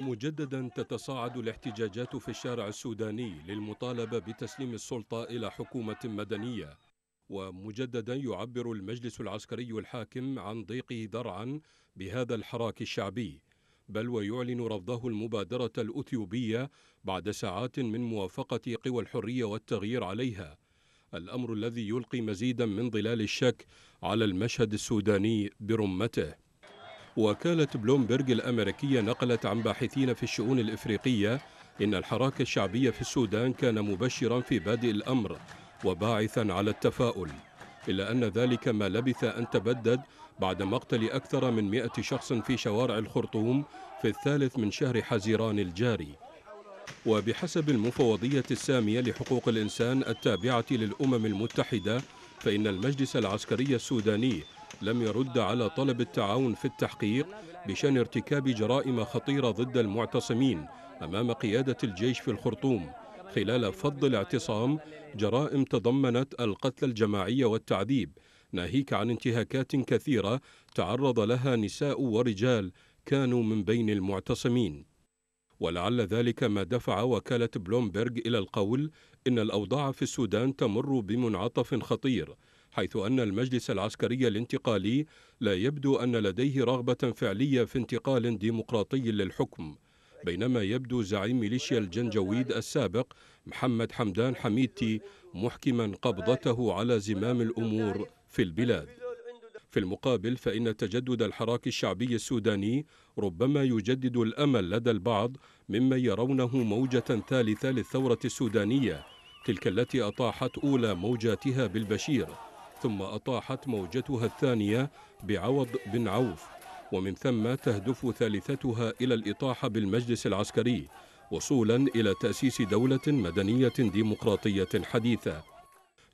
مجددا تتصاعد الاحتجاجات في الشارع السوداني للمطالبة بتسليم السلطة إلى حكومة مدنية ومجددا يعبر المجلس العسكري الحاكم عن ضيقه درعا بهذا الحراك الشعبي بل ويعلن رفضه المبادرة الأثيوبية بعد ساعات من موافقة قوى الحرية والتغيير عليها الأمر الذي يلقي مزيدا من ظلال الشك على المشهد السوداني برمته وكالة بلومبرج الأمريكية نقلت عن باحثين في الشؤون الإفريقية إن الحراك الشعبي في السودان كان مبشرا في بادئ الأمر وباعثا على التفاؤل إلا أن ذلك ما لبث أن تبدد بعد مقتل أكثر من مئة شخص في شوارع الخرطوم في الثالث من شهر حزيران الجاري وبحسب المفوضية السامية لحقوق الإنسان التابعة للأمم المتحدة فإن المجلس العسكري السوداني لم يرد على طلب التعاون في التحقيق بشان ارتكاب جرائم خطيرة ضد المعتصمين أمام قيادة الجيش في الخرطوم خلال فض الاعتصام جرائم تضمنت القتل الجماعي والتعذيب ناهيك عن انتهاكات كثيرة تعرض لها نساء ورجال كانوا من بين المعتصمين ولعل ذلك ما دفع وكالة بلومبرج إلى القول إن الأوضاع في السودان تمر بمنعطف خطير حيث أن المجلس العسكري الانتقالي لا يبدو أن لديه رغبة فعلية في انتقال ديمقراطي للحكم بينما يبدو زعيم ميليشيا الجنجويد السابق محمد حمدان حميدتي محكما قبضته على زمام الأمور في البلاد في المقابل فإن تجدد الحراك الشعبي السوداني ربما يجدد الأمل لدى البعض مما يرونه موجة ثالثة للثورة السودانية تلك التي أطاحت أولى موجاتها بالبشير ثم أطاحت موجتها الثانية بعوض بن عوف ومن ثم تهدف ثالثتها إلى الإطاحة بالمجلس العسكري وصولا إلى تأسيس دولة مدنية ديمقراطية حديثة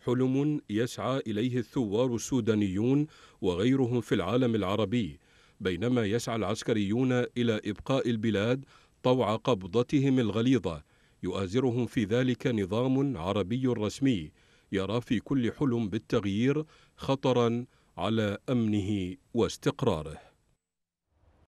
حلم يسعى إليه الثوار السودانيون وغيرهم في العالم العربي بينما يسعى العسكريون إلى إبقاء البلاد طوع قبضتهم الغليظة يؤازرهم في ذلك نظام عربي رسمي يرى في كل حلم بالتغيير خطرا على امنه واستقراره